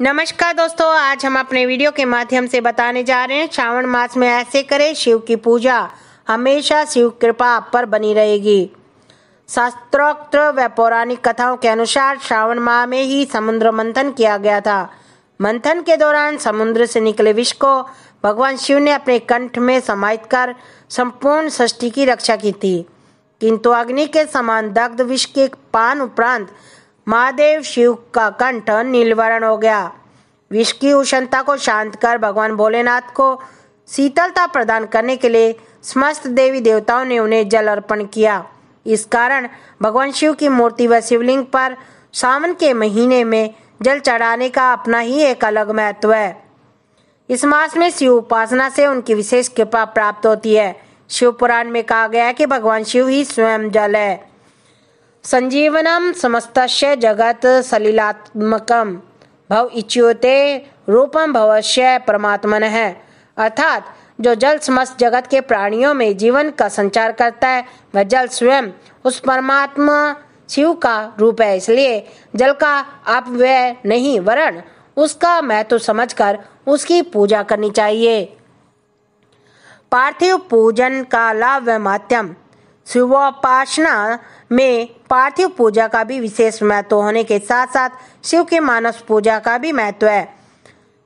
नमस्कार दोस्तों आज हम अपने वीडियो के माध्यम से बताने जा रहे हैं श्रावण मास में ऐसे करें शिव की पूजा हमेशा शिव कृपा आप पर बनी रहेगी शास्त्रोक्त व पौराणिक कथाओं के अनुसार श्रावण माह में ही समुद्र मंथन किया गया था मंथन के दौरान समुद्र से निकले विष को भगवान शिव ने अपने कंठ में समाहित कर संपूर्ण सृष्टि की रक्षा की थी किंतु अग्नि के समान दग्ध विष के पान उपरांत महादेव शिव का कंठ नीलवरण हो गया विष की उष्णता को शांत कर भगवान भोलेनाथ को शीतलता प्रदान करने के लिए समस्त देवी देवताओं ने उन्हें जल अर्पण किया इस कारण भगवान शिव की मूर्ति व शिवलिंग पर सावन के महीने में जल चढ़ाने का अपना ही एक अलग महत्व है इस मास में शिव उपासना से उनकी विशेष कृपा प्राप्त होती है शिव पुराण में कहा गया है कि भगवान शिव ही स्वयं जल है संजीवनम समस्त जगत सलीलात्मक भव इच्योते रूपम भवश्य परमात्मन है अर्थात जो जल समस्त जगत के प्राणियों में जीवन का संचार करता है वह जल स्वयं उस परमात्मा शिव का रूप है इसलिए जल का अपव्यय नहीं वरण उसका महत्व समझकर उसकी पूजा करनी चाहिए पार्थिव पूजन का लाभ व माध्यम शिवोपासना में पार्थिव पूजा का भी विशेष महत्व होने के साथ साथ शिव की मानस पूजा का भी महत्व है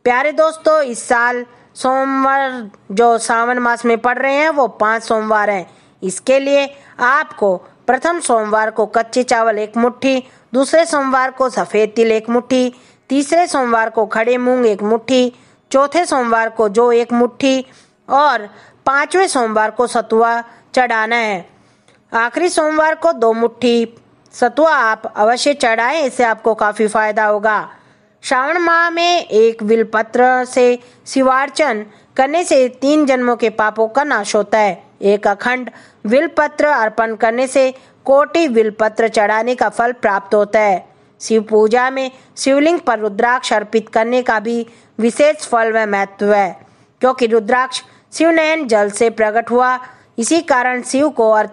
प्यारे दोस्तों इस साल सोमवार जो सावन मास में पड़ रहे हैं वो पांच सोमवार हैं इसके लिए आपको प्रथम सोमवार को कच्चे चावल एक मुट्ठी दूसरे सोमवार को सफ़ेद तिल एक मुट्ठी तीसरे सोमवार को खड़े मूंग एक मुट्ठी चौथे सोमवार को जो एक मुट्ठी और पांचवें सोमवार को सतुआ चढ़ाना है आखिरी सोमवार को दो मुट्ठी सतुआ आप अवश्य चढ़ाएं इससे आपको काफ़ी फायदा होगा श्रावण माह में एक पत्र से शिवार्चन करने से तीन जन्मों के पापों का नाश होता है एक अखंड पत्र अर्पण करने से कोटि पत्र चढ़ाने का फल प्राप्त होता है शिव पूजा में शिवलिंग पर रुद्राक्ष अर्पित करने का भी विशेष फल व महत्व है क्योंकि रुद्राक्ष शिवनयन जल से प्रकट हुआ इसी कारण शिव को अर्थ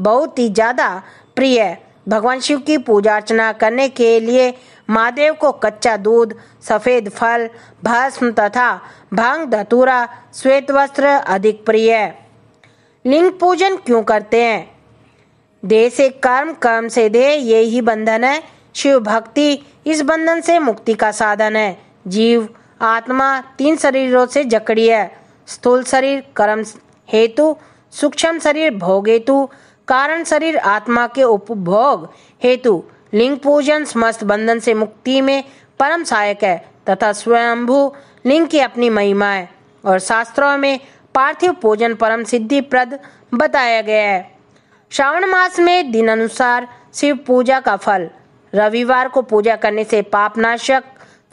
बहुत ही ज़्यादा प्रिय है भगवान शिव की पूजा अर्चना करने के लिए महादेव को कच्चा दूध सफ़ेद फल भस्म तथा भांग धतूरा श्वेत वस्त्र अधिक प्रिय है लिंग पूजन क्यों करते हैं देह से कर्म कर्म से देह ये ही बंधन है शिव भक्ति इस बंधन से मुक्ति का साधन है जीव आत्मा तीन शरीरों से जकड़ी है स्थूल शरीर कर्म हेतु सूक्ष्म शरीर भोग हेतु कारण शरीर आत्मा के उपभोग हेतु लिंग पूजन समस्त बंधन से मुक्ति में परम सहायक है तथा स्वयंभू लिंग की अपनी महिमा है और शास्त्रों में पार्थिव पूजन परम सिद्धि प्रद बताया गया है श्रावण मास में दिन अनुसार शिव पूजा का फल रविवार को पूजा करने से पापनाशक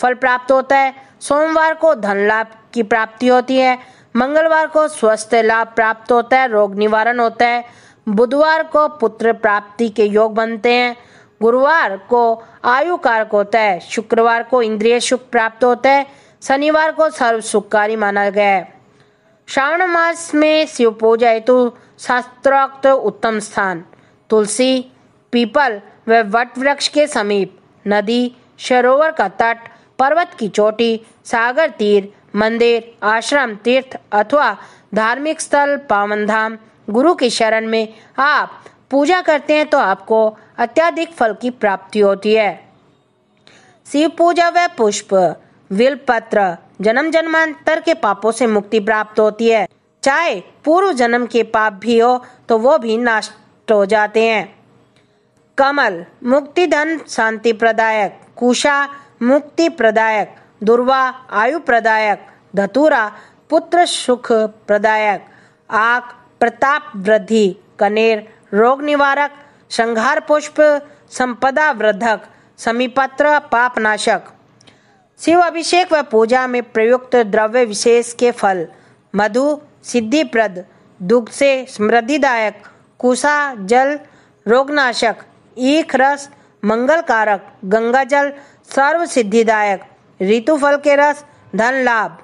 फल प्राप्त होता है सोमवार को धन लाभ की प्राप्ति होती है मंगलवार को स्वस्थ लाभ प्राप्त होता है रोग निवारण होता है बुधवार को पुत्र प्राप्ति के योग बनते हैं गुरुवार को आयु कारक होता है शुक्रवार को इंद्रिय सुख प्राप्त होता है शनिवार को सर्व सुखकारी माना गया है श्रावण मास में शिव पूजा हेतु शास्त्रोक्त उत्तम स्थान तुलसी पीपल व वट वृक्ष के समीप नदी सरोवर का तट पर्वत की चोटी सागर तीर मंदिर आश्रम तीर्थ अथवा धार्मिक स्थल पावन धाम गुरु की शरण में आप पूजा करते हैं तो आपको अत्याधिक फल की प्राप्ति होती है शिव पूजा व पुष्प पत्र जन्म जन्मांतर के पापों से मुक्ति प्राप्त होती है चाहे पूर्व जन्म के पाप भी हो तो वो भी नष्ट हो जाते हैं कमल मुक्ति धन शांति प्रदायक कुशा मुक्ति प्रदायक दुर्वा आयु प्रदायक धतुरा पुत्र सुख प्रदायक आक प्रताप वृद्धि कनेर रोग निवारक संहार पुष्प संपदा वृद्धक समीपत्र पापनाशक शिव अभिषेक व पूजा में प्रयुक्त द्रव्य विशेष के फल मधु सिद्धिप्रद दुग्ध से समृद्धिदायक कुसा जल रोगनाशक ईख रस मंगल कारक गंगा जल सर्व सिद्धिदायक ऋतुफल के रस धन लाभ